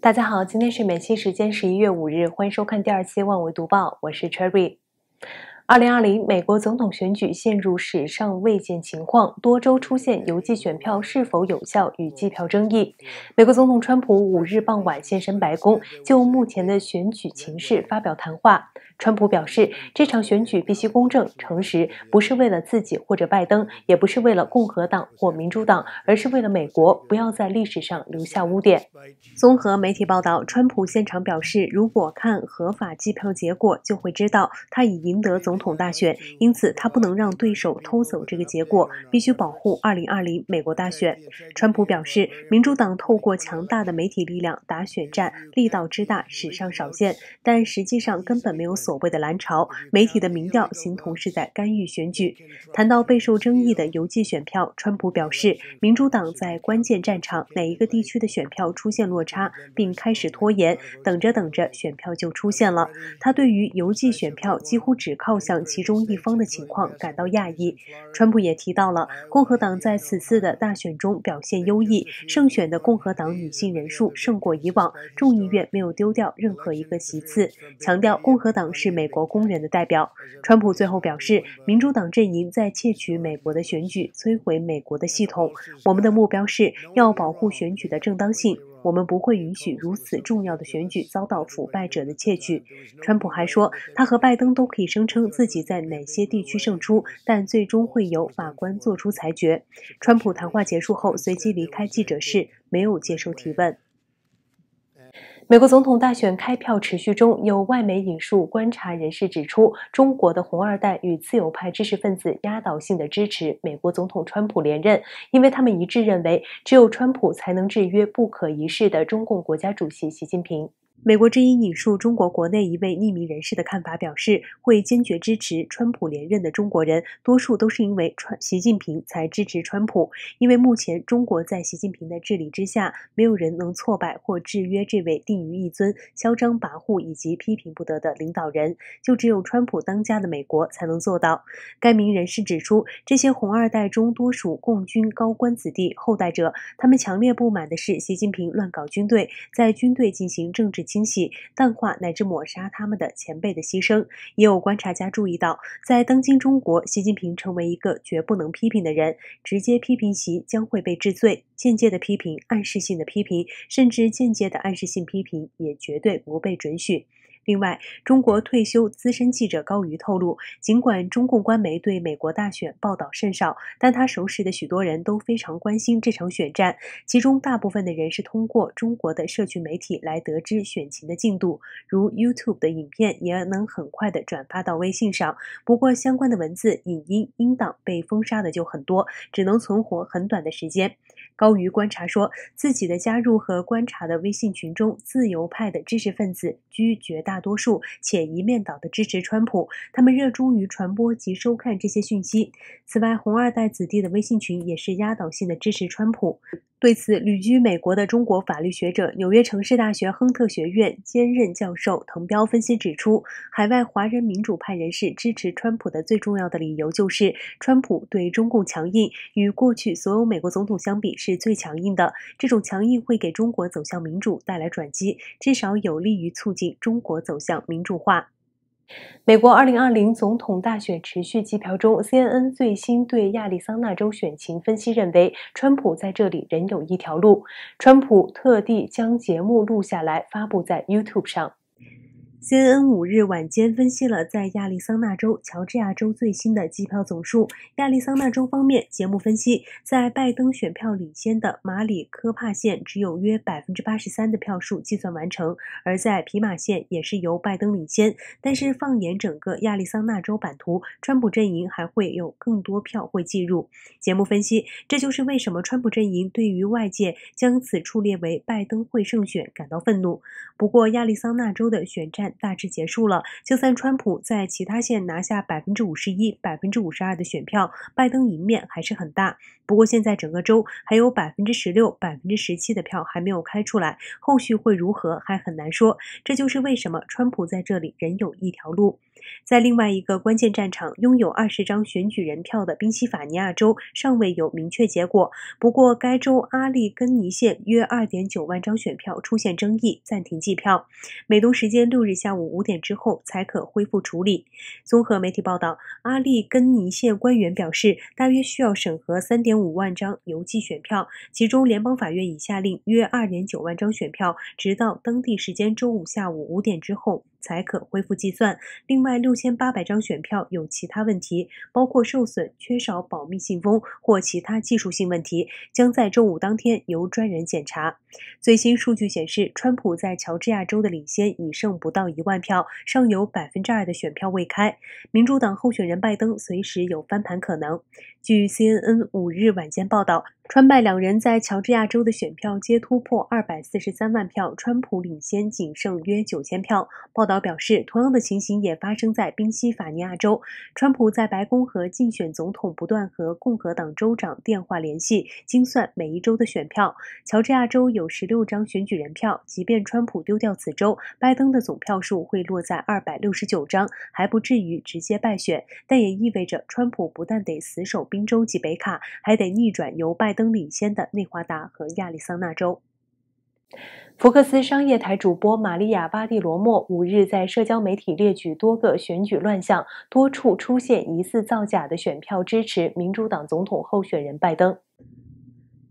大家好，今天是美西时间十一月五日，欢迎收看第二期《万维读报》，我是 Cherry。二零二零美国总统选举陷入史上未见情况，多州出现邮寄选票是否有效与计票争议。美国总统川普五日傍晚现身白宫，就目前的选举情势发表谈话。川普表示，这场选举必须公正、诚实，不是为了自己或者拜登，也不是为了共和党或民主党，而是为了美国，不要在历史上留下污点。综合媒体报道，川普现场表示，如果看合法计票结果，就会知道他已赢得总统大选，因此他不能让对手偷走这个结果，必须保护2020美国大选。川普表示，民主党透过强大的媒体力量打选战，力道之大，史上少见，但实际上根本没有。所谓的蓝潮，媒体的民调形同是在干预选举。谈到备受争议的邮寄选票，川普表示，民主党在关键战场哪一个地区的选票出现落差，并开始拖延，等着等着，选票就出现了。他对于邮寄选票几乎只靠向其中一方的情况感到讶异。川普也提到了共和党在此次的大选中表现优异，胜选的共和党女性人数胜过以往，众议院没有丢掉任何一个席次，强调共和党。是美国工人的代表。川普最后表示，民主党阵营在窃取美国的选举，摧毁美国的系统。我们的目标是要保护选举的正当性，我们不会允许如此重要的选举遭到腐败者的窃取。川普还说，他和拜登都可以声称自己在哪些地区胜出，但最终会由法官作出裁决。川普谈话结束后，随即离开记者室，没有接受提问。美国总统大选开票持续中，有外媒引述观察人士指出，中国的“红二代”与自由派知识分子压倒性的支持美国总统川普连任，因为他们一致认为，只有川普才能制约不可一世的中共国家主席习近平。美国之音引述中国国内一位匿名人士的看法，表示会坚决支持川普连任的中国人，多数都是因为川习近平才支持川普，因为目前中国在习近平的治理之下，没有人能挫败或制约这位定于一尊、嚣张跋扈以及批评不得的领导人，就只有川普当家的美国才能做到。该名人士指出，这些红二代中多数共军高官子弟后代者，他们强烈不满的是习近平乱搞军队，在军队进行政治。清洗、淡化乃至抹杀他们的前辈的牺牲，也有观察家注意到，在当今中国，习近平成为一个绝不能批评的人，直接批评其将会被治罪，间接的批评、暗示性的批评，甚至间接的暗示性批评也绝对不被准许。另外，中国退休资深记者高瑜透露，尽管中共官媒对美国大选报道甚少，但他熟识的许多人都非常关心这场选战。其中大部分的人是通过中国的社区媒体来得知选情的进度，如 YouTube 的影片也能很快的转发到微信上。不过，相关的文字、影音、音档被封杀的就很多，只能存活很短的时间。高于观察说，自己的加入和观察的微信群中，自由派的知识分子居绝大多数，且一面倒的支持川普。他们热衷于传播及收看这些讯息。此外，红二代子弟的微信群也是压倒性的支持川普。对此，旅居美国的中国法律学者、纽约城市大学亨特学院兼任教授滕彪分析指出，海外华人民主派人士支持川普的最重要的理由就是，川普对中共强硬，与过去所有美国总统相比是最强硬的。这种强硬会给中国走向民主带来转机，至少有利于促进中国走向民主化。美国二零二零总统大选持续计票中，CNN 最新对亚利桑那州选情分析认为，川普在这里仍有一条路。川普特地将节目录下来，发布在 YouTube 上。CNN 五日晚间分析了在亚利桑那州、乔治亚州最新的机票总数。亚利桑那州方面，节目分析，在拜登选票领先的马里科帕县，只有约百分之八十三的票数计算完成；而在皮马县，也是由拜登领先。但是放眼整个亚利桑那州版图，川普阵营还会有更多票会计入。节目分析，这就是为什么川普阵营对于外界将此处列为拜登会胜选感到愤怒。不过，亚利桑那州的选战。大致结束了。就算川普在其他县拿下百分之五十一、百分之五十二的选票，拜登赢面还是很大。不过现在整个州还有百分之十六、百分之十七的票还没有开出来，后续会如何还很难说。这就是为什么川普在这里仍有一条路。在另外一个关键战场，拥有二十张选举人票的宾夕法尼亚州尚未有明确结果。不过该州阿利根尼县约二点九万张选票出现争议，暂停计票。美东时间六日。下午五点之后才可恢复处理。综合媒体报道，阿利根尼县官员表示，大约需要审核三点五万张邮寄选票，其中联邦法院已下令约二点九万张选票，直到当地时间周五下午五点之后。才可恢复计算。另外，六千八百张选票有其他问题，包括受损、缺少保密信封或其他技术性问题，将在周五当天由专人检查。最新数据显示，川普在乔治亚州的领先已剩不到一万票，尚有百分之二的选票未开。民主党候选人拜登随时有翻盘可能。据 CNN 五日晚间报道。川拜两人在乔治亚州的选票皆突破二百四十三万票，川普领先仅剩约九千票。报道表示，同样的情形也发生在宾夕法尼亚州。川普在白宫和竞选总统不断和共和党州长电话联系，精算每一州的选票。乔治亚州有十六张选举人票，即便川普丢掉此州，拜登的总票数会落在二百六十九张，还不至于直接败选，但也意味着川普不但得死守宾州及北卡，还得逆转由拜。登领先的内华达和亚利桑那州。福克斯商业台主播玛利亚巴蒂罗莫五日在社交媒体列举多个选举乱象，多处出现疑似造假的选票，支持民主党总统候选人拜登。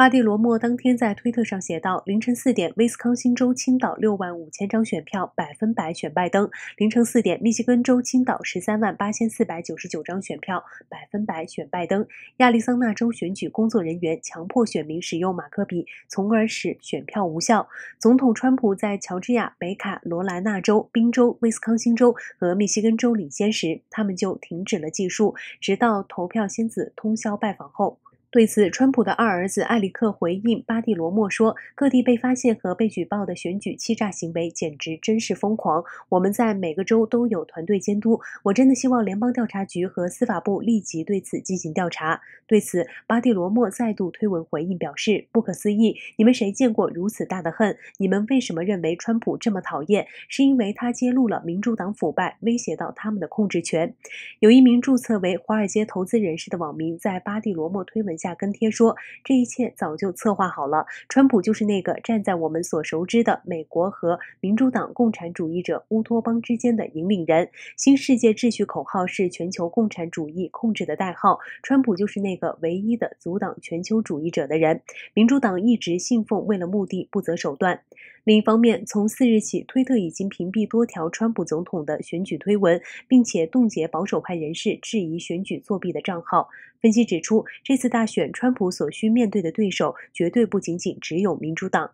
巴蒂罗莫当天在推特上写道：“凌晨四点，威斯康星州青岛六万五千张选票百分百选拜登；凌晨四点，密西根州青岛十三万八千四百九十九张选票百分百选拜登。亚利桑那州选举工作人员强迫选民使用马克笔，从而使选票无效。总统川普在乔治亚、北卡罗来纳州、宾州、威斯康星州和密西根州领先时，他们就停止了计数，直到投票仙子通宵拜访后。”对此，川普的二儿子埃里克回应巴蒂罗莫说：“各地被发现和被举报的选举欺诈行为简直真是疯狂。我们在每个州都有团队监督。我真的希望联邦调查局和司法部立即对此进行调查。”对此，巴蒂罗莫再度推文回应表示：“不可思议！你们谁见过如此大的恨？你们为什么认为川普这么讨厌？是因为他揭露了民主党腐败，威胁到他们的控制权？”有一名注册为华尔街投资人士的网民在巴蒂罗莫推文。下跟帖说，这一切早就策划好了。川普就是那个站在我们所熟知的美国和民主党共产主义者乌托邦之间的引领人。新世界秩序口号是全球共产主义控制的代号。川普就是那个唯一的阻挡全球主义者的人。民主党一直信奉为了目的不择手段。另一方面，从四日起，推特已经屏蔽多条川普总统的选举推文，并且冻结保守派人士质疑选举作弊的账号。分析指出，这次大选，川普所需面对的对手，绝对不仅仅只有民主党。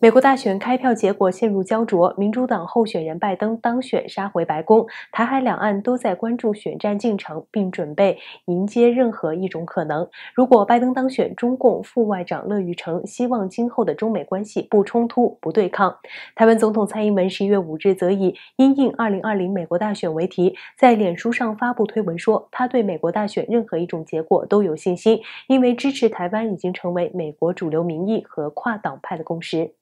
美国大选开票结果陷入焦灼，民主党候选人拜登当选，杀回白宫。台海两岸都在关注选战进程，并准备迎接任何一种可能。如果拜登当选，中共副外长乐玉成希望今后的中美关系不冲突、不对抗。台湾总统蔡英文十一月五日则以“因应二零二零美国大选”为题，在脸书上发布推文说，他对美国大选任何一种结果都有信心，因为支持台湾已经成为美国主流民意和跨党派的共识。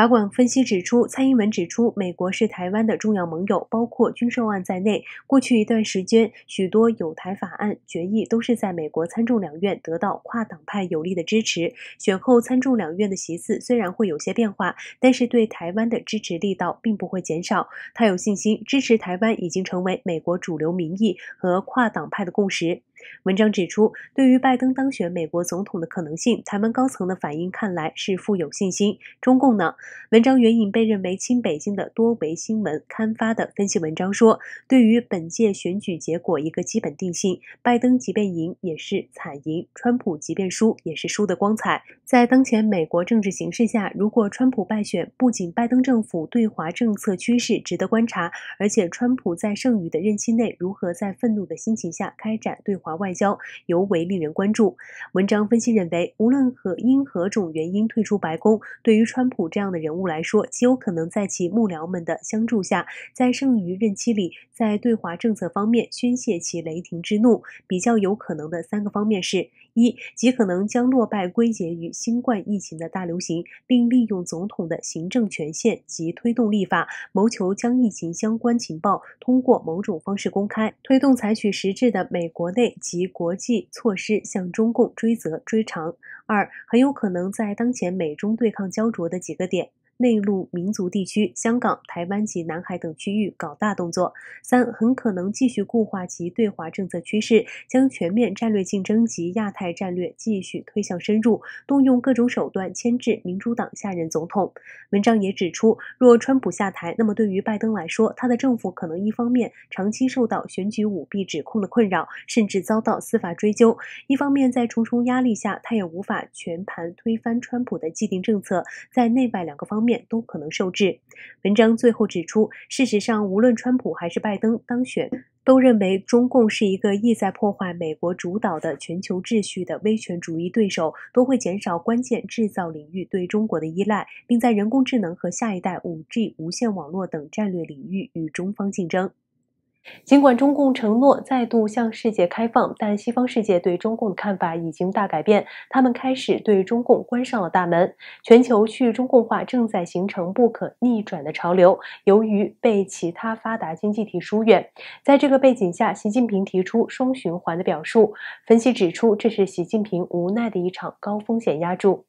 法管分析指出，蔡英文指出，美国是台湾的重要盟友，包括军售案在内，过去一段时间，许多有台法案决议都是在美国参众两院得到跨党派有力的支持。选后参众两院的席次虽然会有些变化，但是对台湾的支持力道并不会减少。他有信心，支持台湾已经成为美国主流民意和跨党派的共识。文章指出，对于拜登当选美国总统的可能性，台湾高层的反应看来是富有信心。中共呢？文章援引被认为亲北京的多维新闻刊发的分析文章说，对于本届选举结果一个基本定性，拜登即便赢也是惨赢，川普即便输也是输得光彩。在当前美国政治形势下，如果川普败选，不仅拜登政府对华政策趋势值得观察，而且川普在剩余的任期内如何在愤怒的心情下开展对华。华外交尤为令人关注。文章分析认为，无论何因何种原因退出白宫，对于川普这样的人物来说，极有可能在其幕僚们的相助下，在剩余任期里，在对华政策方面宣泄其雷霆之怒。比较有可能的三个方面是。一极可能将落败归结于新冠疫情的大流行，并利用总统的行政权限及推动立法，谋求将疫情相关情报通过某种方式公开，推动采取实质的美国内及国际措施向中共追责追偿。二，很有可能在当前美中对抗焦灼的几个点。内陆民族地区、香港、台湾及南海等区域搞大动作；三很可能继续固化其对华政策趋势，将全面战略竞争及亚太战略继续推向深入，动用各种手段牵制民主党下任总统。文章也指出，若川普下台，那么对于拜登来说，他的政府可能一方面长期受到选举舞弊指控的困扰，甚至遭到司法追究；一方面在重重压力下，他也无法全盘推翻川普的既定政策，在内外两个方面。都可能受制。文章最后指出，事实上，无论川普还是拜登当选，都认为中共是一个意在破坏美国主导的全球秩序的威权主义对手，都会减少关键制造领域对中国的依赖，并在人工智能和下一代 5G 无线网络等战略领域与中方竞争。尽管中共承诺再度向世界开放，但西方世界对中共的看法已经大改变，他们开始对中共关上了大门。全球去中共化正在形成不可逆转的潮流。由于被其他发达经济体疏远，在这个背景下，习近平提出“双循环”的表述。分析指出，这是习近平无奈的一场高风险压注。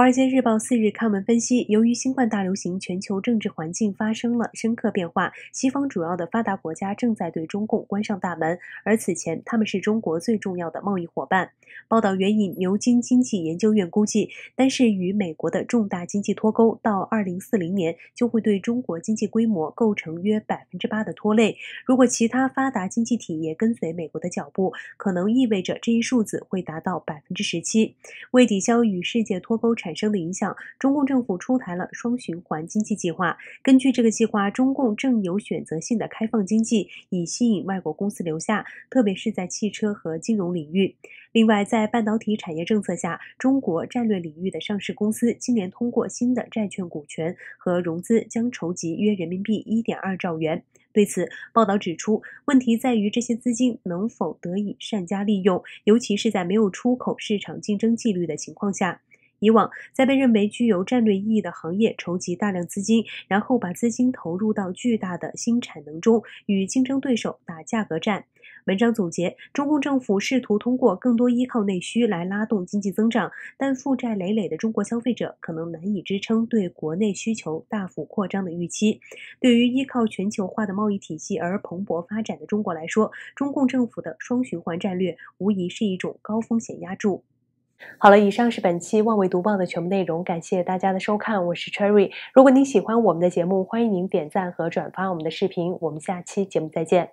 《华尔街日报》四日刊文分析，由于新冠大流行，全球政治环境发生了深刻变化，西方主要的发达国家正在对中共关上大门，而此前他们是中国最重要的贸易伙伴。报道援引牛津经济研究院估计，单是与美国的重大经济脱钩，到2040年就会对中国经济规模构成约8%的拖累。如果其他发达经济体也跟随美国的脚步，可能意味着这一数字会达到17%。为抵消与世界脱钩产产生的影响，中共政府出台了双循环经济计划。根据这个计划，中共正有选择性的开放经济，以吸引外国公司留下，特别是在汽车和金融领域。另外，在半导体产业政策下，中国战略领域的上市公司今年通过新的债券、股权和融资将筹集约人民币一点二兆元。对此，报道指出，问题在于这些资金能否得以善加利用，尤其是在没有出口市场竞争纪律的情况下。以往，在被认为具有战略意义的行业筹集大量资金，然后把资金投入到巨大的新产能中，与竞争对手打价格战。文章总结：中共政府试图通过更多依靠内需来拉动经济增长，但负债累累的中国消费者可能难以支撑对国内需求大幅扩张的预期。对于依靠全球化的贸易体系而蓬勃发展的中国来说，中共政府的双循环战略无疑是一种高风险压注。好了，以上是本期《万维读报》的全部内容，感谢大家的收看，我是 Cherry。如果您喜欢我们的节目，欢迎您点赞和转发我们的视频。我们下期节目再见。